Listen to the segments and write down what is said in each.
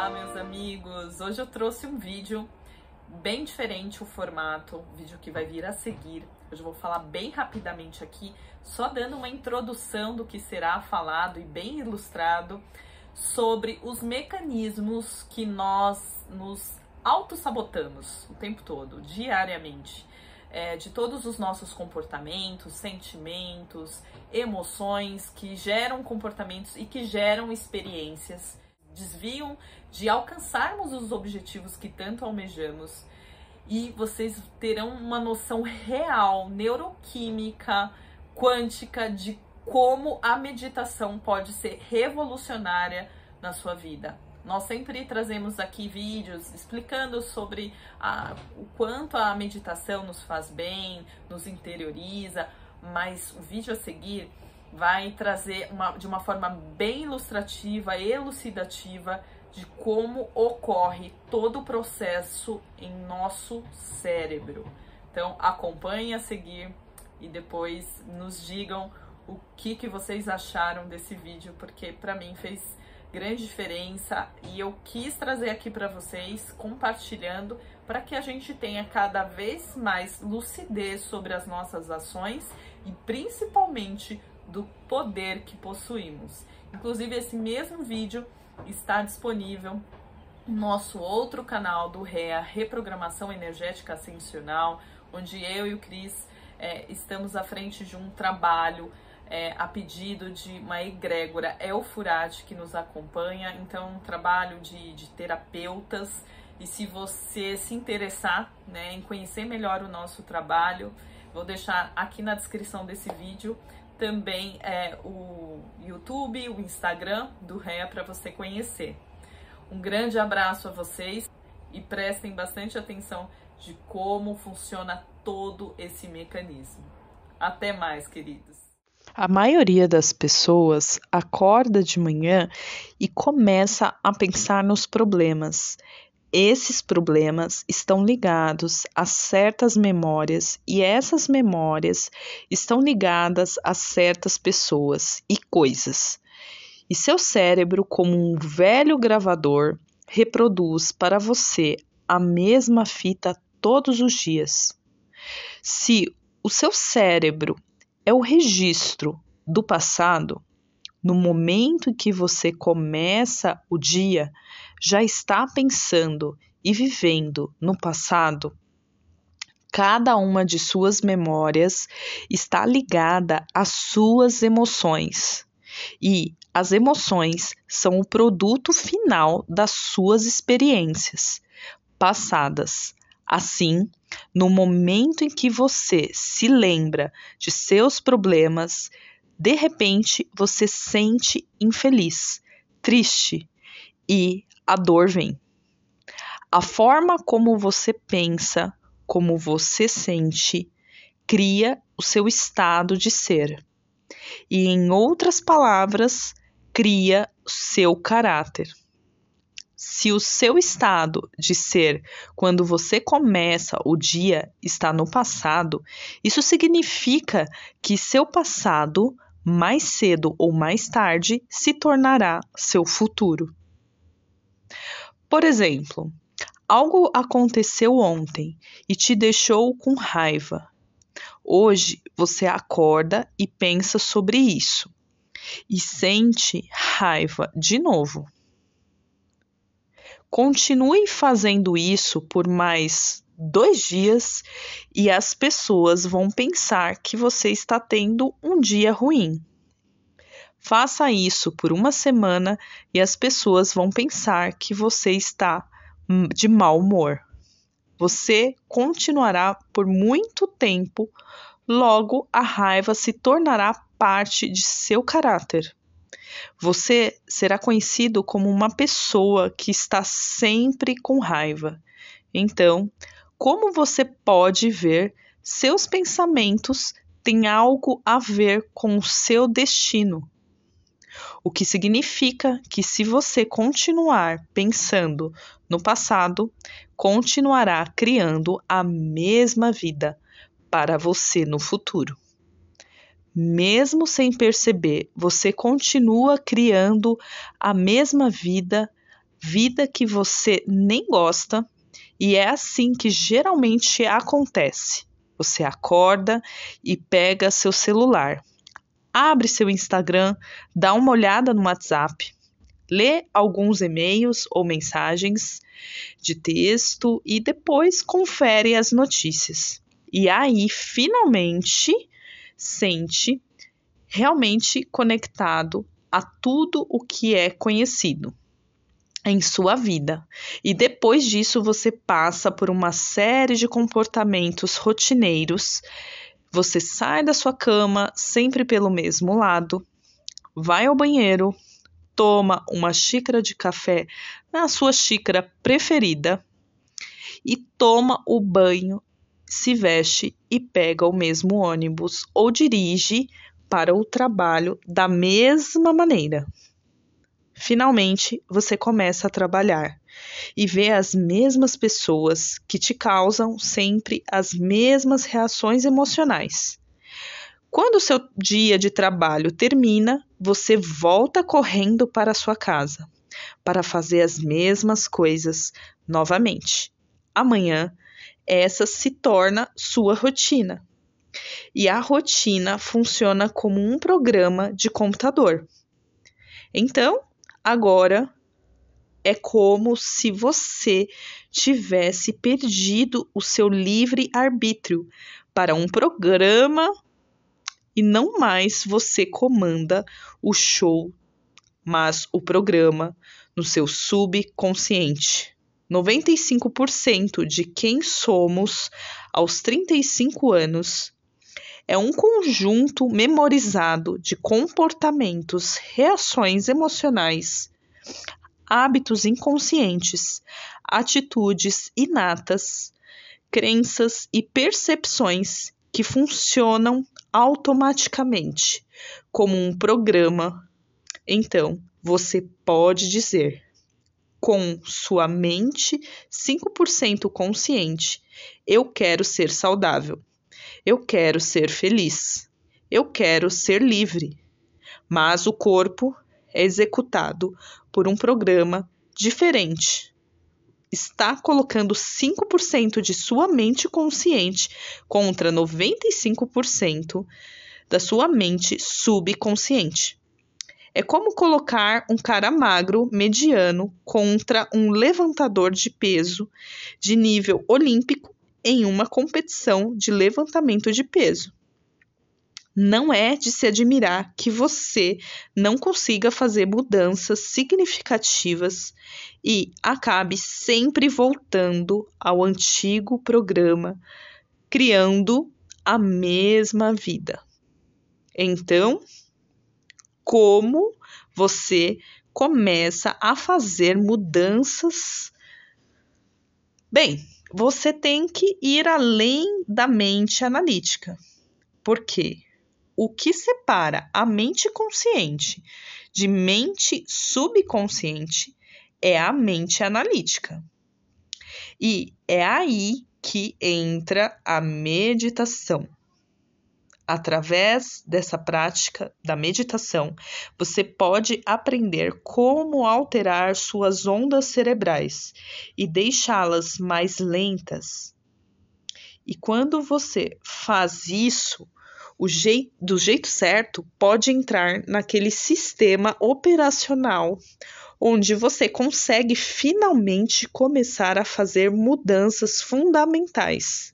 Olá, meus amigos! Hoje eu trouxe um vídeo bem diferente o formato, vídeo que vai vir a seguir. Hoje eu vou falar bem rapidamente aqui, só dando uma introdução do que será falado e bem ilustrado sobre os mecanismos que nós nos auto-sabotamos o tempo todo, diariamente. É, de todos os nossos comportamentos, sentimentos, emoções que geram comportamentos e que geram experiências desviam de alcançarmos os objetivos que tanto almejamos. E vocês terão uma noção real, neuroquímica, quântica, de como a meditação pode ser revolucionária na sua vida. Nós sempre trazemos aqui vídeos explicando sobre a, o quanto a meditação nos faz bem, nos interioriza, mas o vídeo a seguir vai trazer uma, de uma forma bem ilustrativa, elucidativa, de como ocorre todo o processo em nosso cérebro. Então acompanhe a seguir e depois nos digam o que, que vocês acharam desse vídeo, porque para mim fez grande diferença e eu quis trazer aqui para vocês, compartilhando, para que a gente tenha cada vez mais lucidez sobre as nossas ações e principalmente do poder que possuímos. Inclusive, esse mesmo vídeo está disponível no nosso outro canal do REA, Reprogramação Energética Ascensional, onde eu e o Cris é, estamos à frente de um trabalho é, a pedido de uma egrégora Furati que nos acompanha. Então, um trabalho de, de terapeutas. E se você se interessar né, em conhecer melhor o nosso trabalho, vou deixar aqui na descrição desse vídeo também é, o YouTube, o Instagram do Ré para você conhecer. Um grande abraço a vocês e prestem bastante atenção de como funciona todo esse mecanismo. Até mais, queridos. A maioria das pessoas acorda de manhã e começa a pensar nos problemas esses problemas estão ligados a certas memórias e essas memórias estão ligadas a certas pessoas e coisas. E seu cérebro, como um velho gravador, reproduz para você a mesma fita todos os dias. Se o seu cérebro é o registro do passado, no momento em que você começa o dia, já está pensando e vivendo no passado, cada uma de suas memórias está ligada às suas emoções. E as emoções são o produto final das suas experiências passadas. Assim, no momento em que você se lembra de seus problemas, de repente você sente infeliz, triste e a dor vem. A forma como você pensa, como você sente, cria o seu estado de ser. E, em outras palavras, cria seu caráter. Se o seu estado de ser quando você começa o dia está no passado, isso significa que seu passado, mais cedo ou mais tarde, se tornará seu futuro. Por exemplo, algo aconteceu ontem e te deixou com raiva. Hoje você acorda e pensa sobre isso e sente raiva de novo. Continue fazendo isso por mais dois dias e as pessoas vão pensar que você está tendo um dia ruim. Faça isso por uma semana e as pessoas vão pensar que você está hum, de mau humor. Você continuará por muito tempo, logo a raiva se tornará parte de seu caráter. Você será conhecido como uma pessoa que está sempre com raiva. Então, como você pode ver, seus pensamentos têm algo a ver com o seu destino. O que significa que, se você continuar pensando no passado, continuará criando a mesma vida para você no futuro. Mesmo sem perceber, você continua criando a mesma vida, vida que você nem gosta, e é assim que geralmente acontece. Você acorda e pega seu celular abre seu Instagram, dá uma olhada no WhatsApp, lê alguns e-mails ou mensagens de texto e depois confere as notícias. E aí, finalmente, sente realmente conectado a tudo o que é conhecido em sua vida. E depois disso, você passa por uma série de comportamentos rotineiros você sai da sua cama sempre pelo mesmo lado, vai ao banheiro, toma uma xícara de café na sua xícara preferida e toma o banho, se veste e pega o mesmo ônibus ou dirige para o trabalho da mesma maneira finalmente você começa a trabalhar e vê as mesmas pessoas que te causam sempre as mesmas reações emocionais. Quando o seu dia de trabalho termina, você volta correndo para sua casa para fazer as mesmas coisas novamente. Amanhã, essa se torna sua rotina. E a rotina funciona como um programa de computador. Então, Agora é como se você tivesse perdido o seu livre arbítrio para um programa e não mais você comanda o show, mas o programa no seu subconsciente. 95% de quem somos aos 35 anos é um conjunto memorizado de comportamentos, reações emocionais, hábitos inconscientes, atitudes inatas, crenças e percepções que funcionam automaticamente como um programa. Então, você pode dizer com sua mente 5% consciente: eu quero ser saudável. Eu quero ser feliz. Eu quero ser livre. Mas o corpo é executado por um programa diferente. Está colocando 5% de sua mente consciente contra 95% da sua mente subconsciente. É como colocar um cara magro mediano contra um levantador de peso de nível olímpico em uma competição de levantamento de peso. Não é de se admirar que você não consiga fazer mudanças significativas e acabe sempre voltando ao antigo programa, criando a mesma vida. Então, como você começa a fazer mudanças? Bem, você tem que ir além da mente analítica. Porque o que separa a mente consciente de mente subconsciente é a mente analítica. E é aí que entra a meditação. Através dessa prática da meditação, você pode aprender como alterar suas ondas cerebrais e deixá-las mais lentas. E quando você faz isso do jeito certo, pode entrar naquele sistema operacional onde você consegue finalmente começar a fazer mudanças fundamentais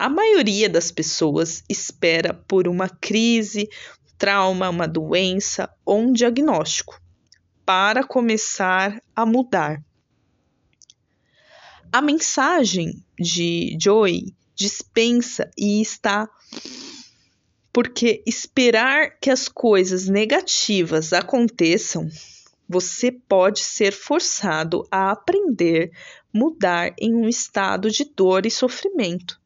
a maioria das pessoas espera por uma crise, trauma, uma doença ou um diagnóstico para começar a mudar. A mensagem de Joy dispensa e está porque esperar que as coisas negativas aconteçam, você pode ser forçado a aprender, mudar em um estado de dor e sofrimento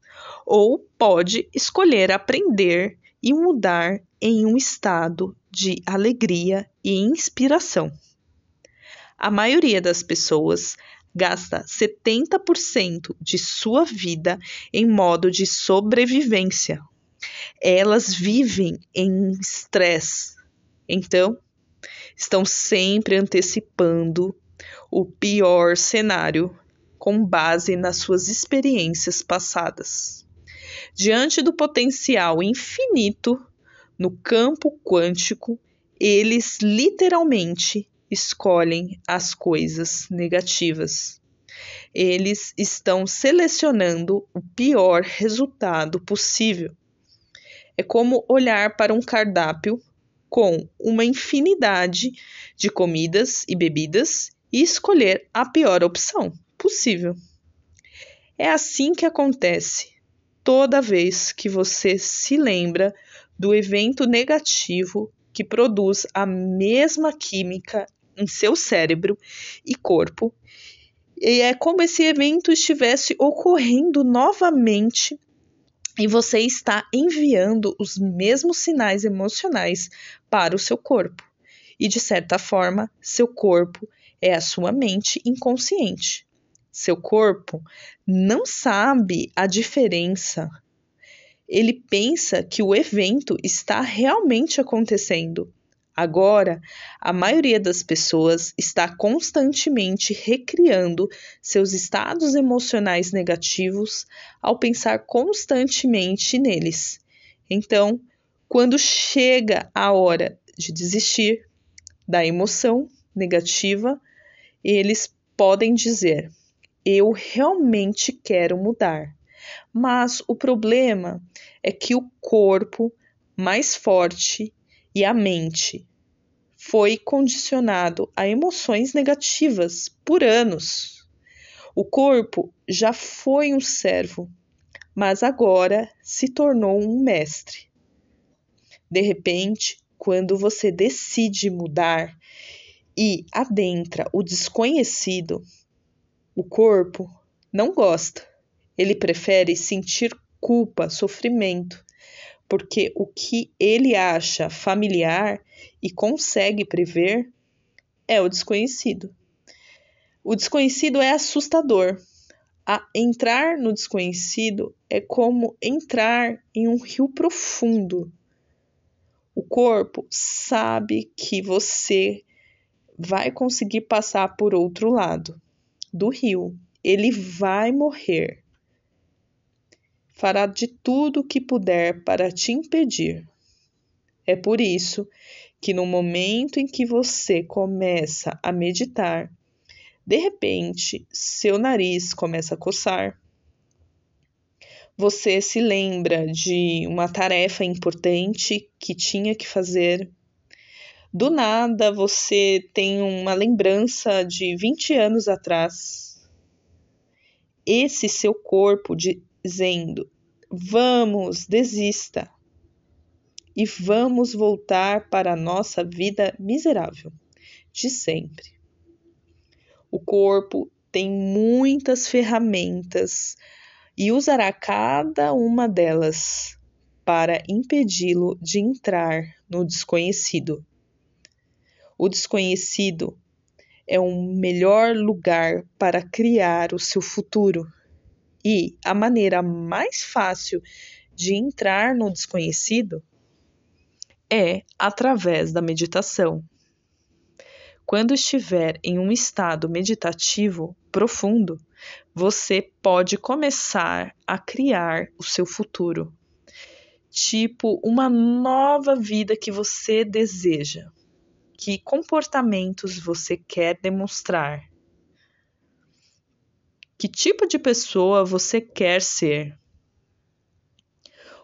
ou pode escolher aprender e mudar em um estado de alegria e inspiração. A maioria das pessoas gasta 70% de sua vida em modo de sobrevivência. Elas vivem em estresse. Então, estão sempre antecipando o pior cenário com base nas suas experiências passadas. Diante do potencial infinito no campo quântico, eles literalmente escolhem as coisas negativas. Eles estão selecionando o pior resultado possível. É como olhar para um cardápio com uma infinidade de comidas e bebidas e escolher a pior opção possível. É assim que acontece toda vez que você se lembra do evento negativo que produz a mesma química em seu cérebro e corpo. E é como esse evento estivesse ocorrendo novamente e você está enviando os mesmos sinais emocionais para o seu corpo. E de certa forma, seu corpo é a sua mente inconsciente seu corpo, não sabe a diferença. Ele pensa que o evento está realmente acontecendo. Agora, a maioria das pessoas está constantemente recriando seus estados emocionais negativos ao pensar constantemente neles. Então, quando chega a hora de desistir da emoção negativa, eles podem dizer: eu realmente quero mudar. Mas o problema é que o corpo mais forte e a mente foi condicionado a emoções negativas por anos. O corpo já foi um servo, mas agora se tornou um mestre. De repente, quando você decide mudar e adentra o desconhecido, o corpo não gosta. Ele prefere sentir culpa, sofrimento, porque o que ele acha familiar e consegue prever é o desconhecido. O desconhecido é assustador. A entrar no desconhecido é como entrar em um rio profundo. O corpo sabe que você vai conseguir passar por outro lado, do rio. Ele vai morrer. Fará de tudo o que puder para te impedir. É por isso que no momento em que você começa a meditar, de repente seu nariz começa a coçar. Você se lembra de uma tarefa importante que tinha que fazer do nada você tem uma lembrança de 20 anos atrás. Esse seu corpo dizendo: vamos, desista e vamos voltar para a nossa vida miserável de sempre. O corpo tem muitas ferramentas e usará cada uma delas para impedi-lo de entrar no desconhecido o desconhecido é o melhor lugar para criar o seu futuro. E a maneira mais fácil de entrar no desconhecido é através da meditação. Quando estiver em um estado meditativo profundo, você pode começar a criar o seu futuro, tipo uma nova vida que você deseja que comportamentos você quer demonstrar. Que tipo de pessoa você quer ser?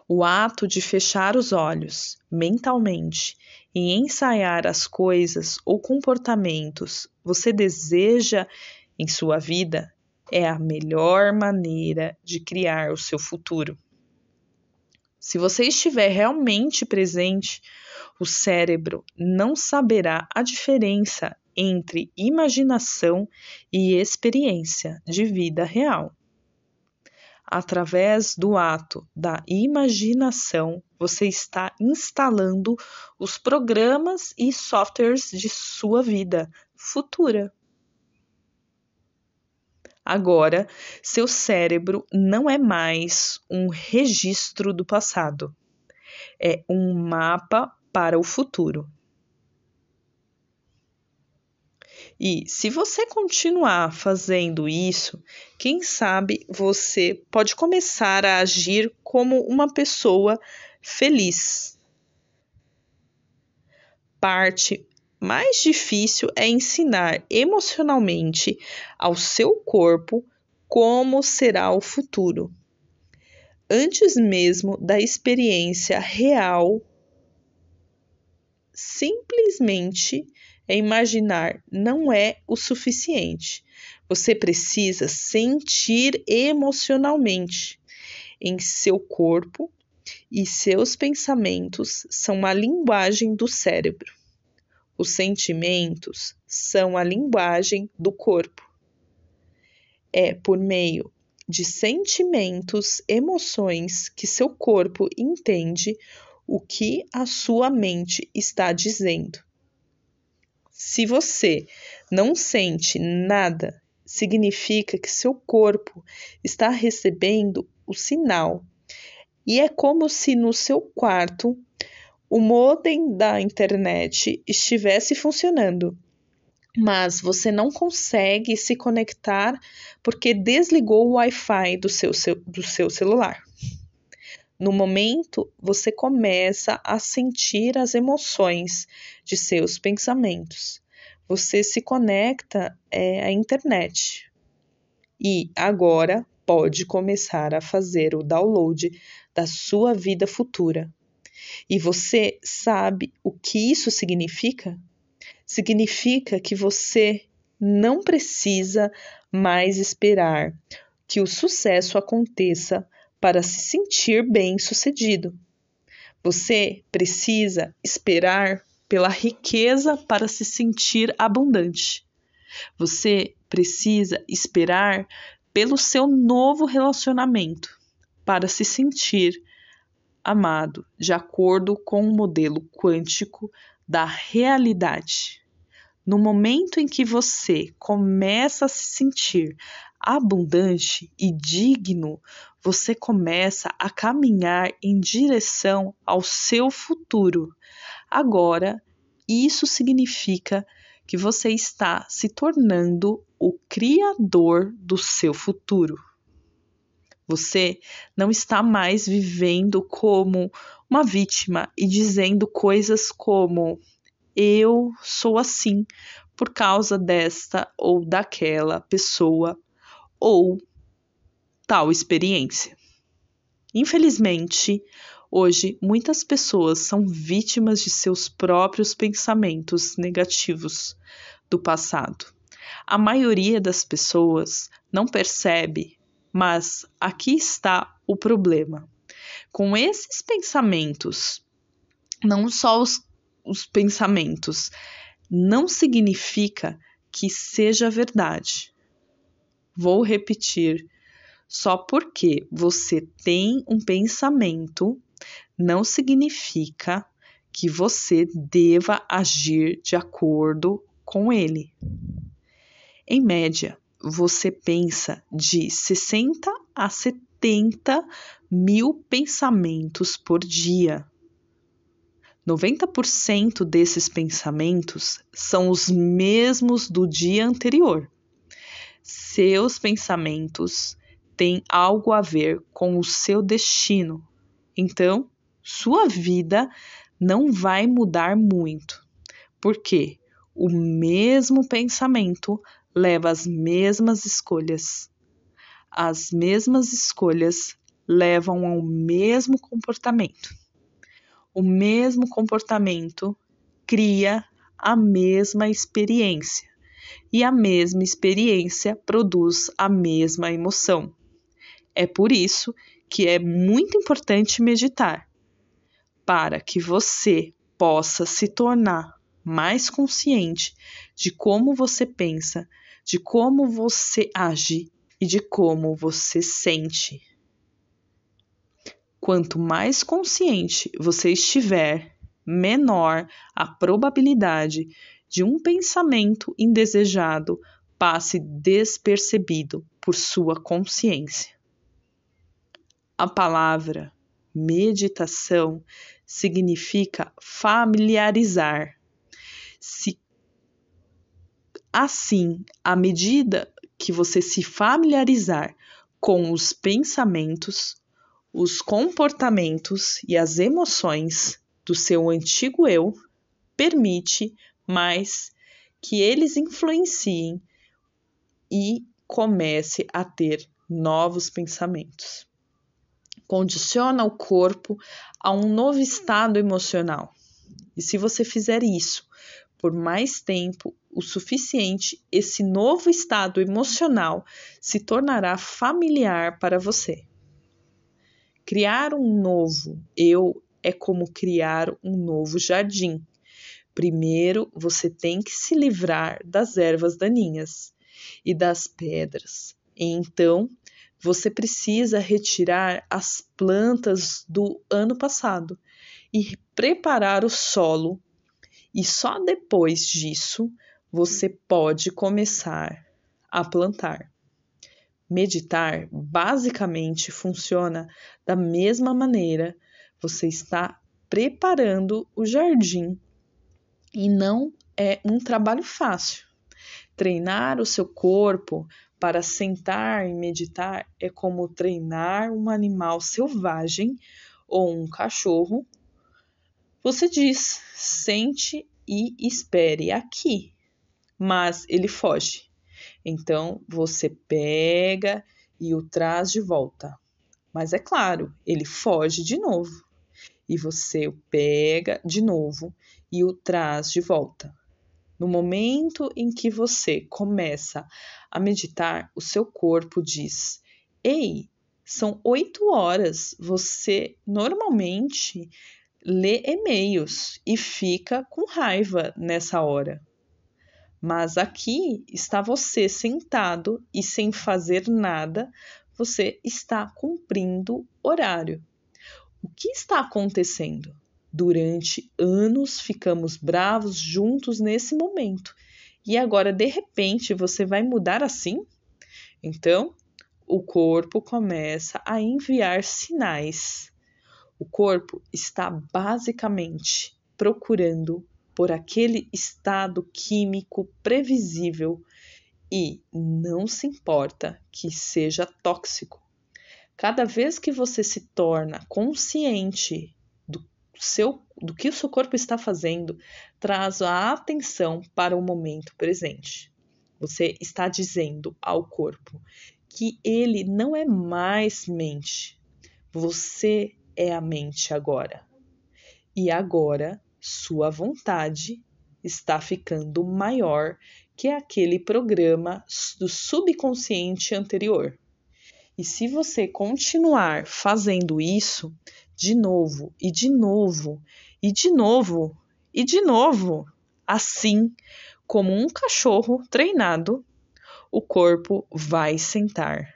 O ato de fechar os olhos mentalmente e ensaiar as coisas ou comportamentos você deseja em sua vida é a melhor maneira de criar o seu futuro. Se você estiver realmente presente, o cérebro não saberá a diferença entre imaginação e experiência de vida real. Através do ato da imaginação, você está instalando os programas e softwares de sua vida futura. Agora, seu cérebro não é mais um registro do passado, é um mapa para o futuro. E se você continuar fazendo isso, quem sabe você pode começar a agir como uma pessoa feliz. Parte mais difícil é ensinar emocionalmente ao seu corpo como será o futuro, antes mesmo da experiência real. Simplesmente é imaginar não é o suficiente. Você precisa sentir emocionalmente em seu corpo e seus pensamentos são a linguagem do cérebro. Os sentimentos são a linguagem do corpo. É por meio de sentimentos, emoções que seu corpo entende o que a sua mente está dizendo. Se você não sente nada, significa que seu corpo está recebendo o sinal. E é como se no seu quarto o modem da internet estivesse funcionando, mas você não consegue se conectar porque desligou o Wi-Fi do seu, seu, do seu celular. No momento, você começa a sentir as emoções de seus pensamentos. Você se conecta é, à internet. E agora pode começar a fazer o download da sua vida futura. E você sabe o que isso significa? Significa que você não precisa mais esperar que o sucesso aconteça para se sentir bem-sucedido. Você precisa esperar pela riqueza para se sentir abundante. Você precisa esperar pelo seu novo relacionamento para se sentir amado, de acordo com o modelo quântico da realidade. No momento em que você começa a se sentir abundante e digno, você começa a caminhar em direção ao seu futuro. Agora, isso significa que você está se tornando o criador do seu futuro. Você não está mais vivendo como uma vítima e dizendo coisas como eu sou assim por causa desta ou daquela pessoa ou tal experiência. Infelizmente, hoje muitas pessoas são vítimas de seus próprios pensamentos negativos do passado. A maioria das pessoas não percebe mas aqui está o problema. Com esses pensamentos, não só os, os pensamentos, não significa que seja verdade. Vou repetir. Só porque você tem um pensamento não significa que você deva agir de acordo com ele. Em média, você pensa de 60 a 70 mil pensamentos por dia. 90% desses pensamentos são os mesmos do dia anterior. Seus pensamentos têm algo a ver com o seu destino, então sua vida não vai mudar muito, porque o mesmo pensamento leva às mesmas escolhas. As mesmas escolhas levam ao mesmo comportamento. O mesmo comportamento cria a mesma experiência, e a mesma experiência produz a mesma emoção. É por isso que é muito importante meditar, para que você possa se tornar mais consciente de como você pensa de como você age e de como você sente. Quanto mais consciente você estiver, menor a probabilidade de um pensamento indesejado passe despercebido por sua consciência. A palavra meditação significa familiarizar, se Assim, à medida que você se familiarizar com os pensamentos, os comportamentos e as emoções do seu antigo eu, permite mais que eles influenciem e comece a ter novos pensamentos. Condiciona o corpo a um novo estado emocional. E se você fizer isso por mais tempo, o suficiente, esse novo estado emocional se tornará familiar para você. Criar um novo eu é como criar um novo jardim. Primeiro, você tem que se livrar das ervas daninhas e das pedras. E então, você precisa retirar as plantas do ano passado e preparar o solo. E só depois disso você pode começar a plantar. Meditar basicamente funciona da mesma maneira. Você está preparando o jardim e não é um trabalho fácil. Treinar o seu corpo para sentar e meditar é como treinar um animal selvagem ou um cachorro. Você diz: sente e espere aqui mas ele foge. Então você pega e o traz de volta. Mas é claro, ele foge de novo. E você o pega de novo e o traz de volta. No momento em que você começa a meditar, o seu corpo diz: Ei, são oito horas. Você normalmente lê e-mails e fica com raiva nessa hora. Mas aqui está você sentado e sem fazer nada, você está cumprindo horário. O que está acontecendo? Durante anos ficamos bravos juntos nesse momento e agora de repente você vai mudar assim? Então, o corpo começa a enviar sinais. O corpo está basicamente procurando por aquele estado químico previsível e não se importa que seja tóxico. Cada vez que você se torna consciente do, seu, do que o seu corpo está fazendo, traz a atenção para o momento presente. Você está dizendo ao corpo que ele não é mais mente. Você é a mente agora. E agora sua vontade está ficando maior que aquele programa do subconsciente anterior. E se você continuar fazendo isso de novo e de novo e de novo e de novo, assim como um cachorro treinado, o corpo vai sentar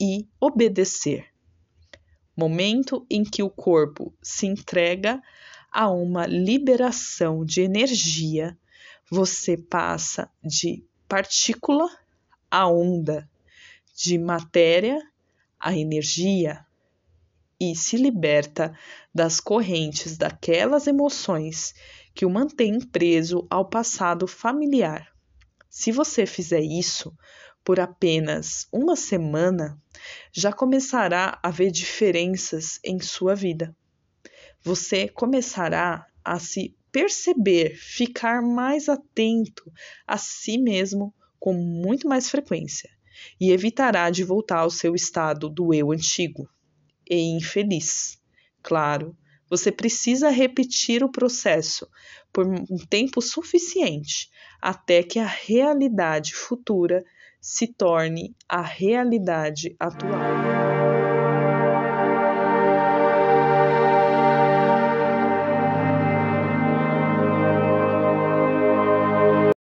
e obedecer. Momento em que o corpo se entrega a uma liberação de energia, você passa de partícula a onda, de matéria a energia e se liberta das correntes daquelas emoções que o mantêm preso ao passado familiar. Se você fizer isso por apenas uma semana, já começará a ver diferenças em sua vida você começará a se perceber, ficar mais atento a si mesmo com muito mais frequência e evitará de voltar ao seu estado do eu antigo e infeliz. Claro, você precisa repetir o processo por um tempo suficiente até que a realidade futura se torne a realidade atual.